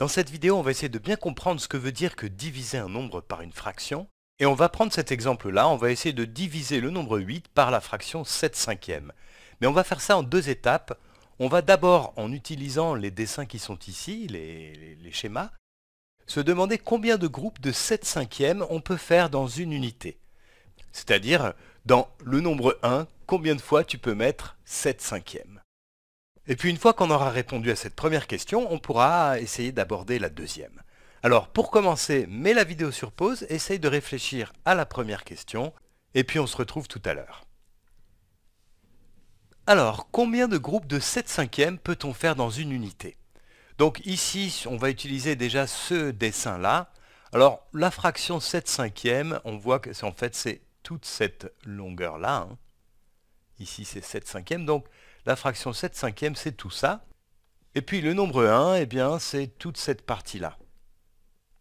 Dans cette vidéo, on va essayer de bien comprendre ce que veut dire que diviser un nombre par une fraction. Et on va prendre cet exemple-là, on va essayer de diviser le nombre 8 par la fraction 7 cinquièmes. Mais on va faire ça en deux étapes. On va d'abord, en utilisant les dessins qui sont ici, les, schémas, se demander combien de groupes de 7 cinquièmes on peut faire dans une unité. C'est-à-dire, dans le nombre 1, combien de fois tu peux mettre 7 cinquièmes. Et puis une fois qu'on aura répondu à cette première question, on pourra essayer d'aborder la deuxième. Alors pour commencer, mets la vidéo sur pause, essaye de réfléchir à la première question, et puis on se retrouve tout à l'heure. Alors, combien de groupes de 7 cinquièmes peut-on faire dans une unité Donc ici, on va utiliser déjà ce dessin-là. Alors, la fraction 7 cinquièmes, on voit que c'est en fait c'est toute cette longueur-là. Hein. Ici, c'est 7 cinquièmes. Donc, la fraction 7 cinquièmes, c'est tout ça. Et puis, le nombre 1, eh bien, c'est toute cette partie-là.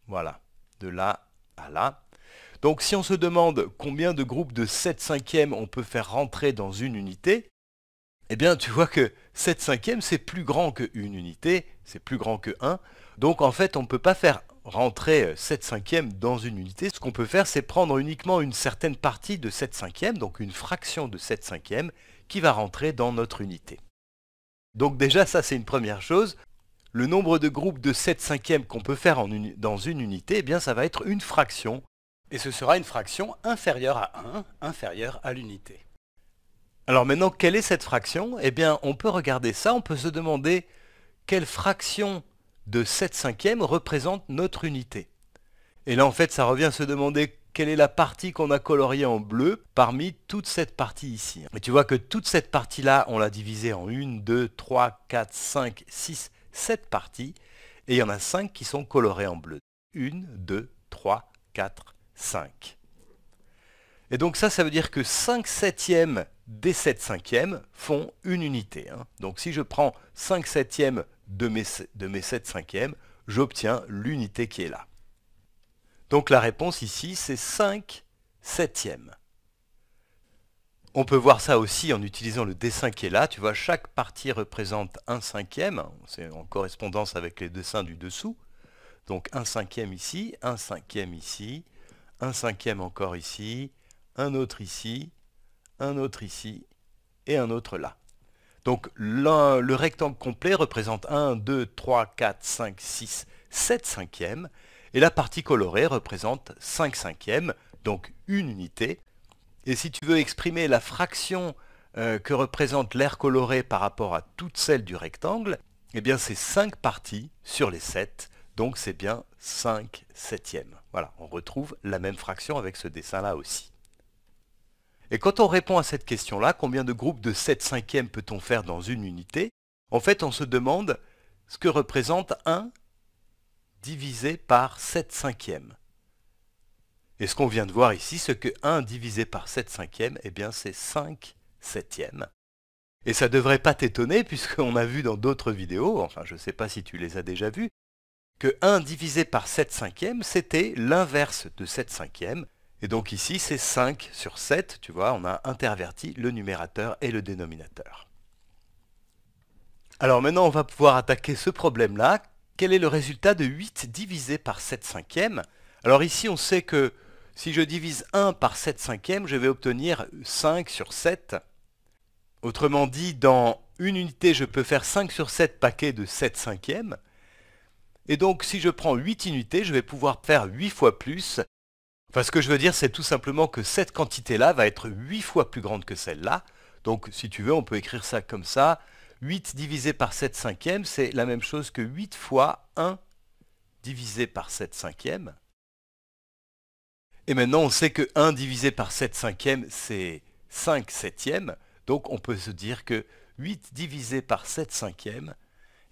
Voilà, de là à là. Donc, si on se demande combien de groupes de 7 cinquièmes on peut faire rentrer dans une unité, eh bien, tu vois que 7 cinquièmes, c'est plus grand que une unité, c'est plus grand que 1. Donc, en fait, on ne peut pas faire rentrer 7 euh, cinquièmes dans une unité, ce qu'on peut faire, c'est prendre uniquement une certaine partie de 7 cinquièmes, donc une fraction de 7 cinquièmes, qui va rentrer dans notre unité. Donc déjà, ça c'est une première chose. Le nombre de groupes de 7 cinquièmes qu'on peut faire dans une unité, eh bien ça va être une fraction. Et ce sera une fraction inférieure à 1, inférieure à l'unité. Alors maintenant, quelle est cette fraction Eh bien, on peut regarder ça, on peut se demander quelle fraction de 7 cinquièmes représente notre unité. Et là, en fait, ça revient à se demander quelle est la partie qu'on a coloriée en bleu parmi toute cette partie ici. Et tu vois que toute cette partie-là, on l'a divisée en 1, 2, 3, 4, 5, 6, 7 parties. Et il y en a 5 qui sont colorées en bleu. 1, 2, 3, 4, 5. Et donc ça, ça veut dire que 5 septièmes des 7 cinquièmes font une unité. Hein. Donc si je prends 5 septièmes de mes, de 7 cinquièmes, j'obtiens l'unité qui est là. Donc la réponse ici, c'est 5 septièmes. On peut voir ça aussi en utilisant le dessin qui est là. Tu vois, chaque partie représente un cinquième. C'est en correspondance avec les dessins du dessous. Donc un cinquième ici, un cinquième ici, un cinquième encore ici, un autre ici, un autre ici et un autre là. Donc le rectangle complet représente 1, 2, 3, 4, 5, 6, 7 cinquièmes. Et la partie colorée représente 5 cinquièmes, donc une unité. Et si tu veux exprimer la fraction euh, que représente l'air coloré par rapport à toute celle du rectangle, eh bien c'est 5 parties sur les 7, donc c'est bien 5 septièmes. Voilà, on retrouve la même fraction avec ce dessin-là aussi. Et quand on répond à cette question-là, combien de groupes de 7 cinquièmes peut-on faire dans une unité En fait, on se demande ce que représente 1 divisé par 7 cinquièmes. Et ce qu'on vient de voir ici, c'est que 1 divisé par 7 cinquièmes, eh bien c'est 5 septièmes. Et ça ne devrait pas t'étonner, puisqu'on a vu dans d'autres vidéos, enfin je ne sais pas si tu les as déjà vues, que 1 divisé par 7 cinquièmes, c'était l'inverse de 7 cinquièmes, et donc ici, c'est 5 sur 7, tu vois, on a interverti le numérateur et le dénominateur. Alors maintenant, on va pouvoir attaquer ce problème-là. Quel est le résultat de 8 divisé par 7 cinquièmes Alors ici, on sait que si je divise 1 par 7 cinquièmes, je vais obtenir 5 sur 7. Autrement dit, dans une unité, je peux faire 5 sur 7 paquets de 7 cinquièmes. Et donc, si je prends 8 unités, je vais pouvoir faire 8 fois plus, ce que je veux dire, c'est tout simplement que cette quantité-là va être 8 fois plus grande que celle-là. Donc, si tu veux, on peut écrire ça comme ça. 8 divisé par 7 cinquièmes, c'est la même chose que 8 fois 1 divisé par 7 cinquièmes. Et maintenant, on sait que 1 divisé par 7 cinquièmes, c'est 5 septièmes. Donc, on peut se dire que 8 divisé par 7 cinquièmes,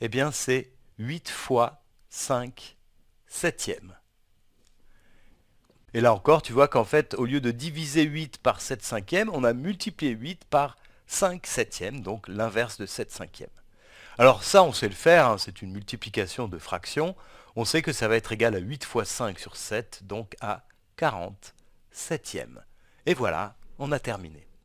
eh bien, c'est 8 fois 5 septièmes. Et là encore, tu vois qu'en fait, au lieu de diviser 8 par 7 cinquièmes, on a multiplié 8 par 5 septièmes, donc l'inverse de 7 cinquièmes. Alors ça, on sait le faire, hein, c'est une multiplication de fractions. On sait que ça va être égal à 8 fois 5 sur 7, donc à 40 septièmes. Et voilà, on a terminé.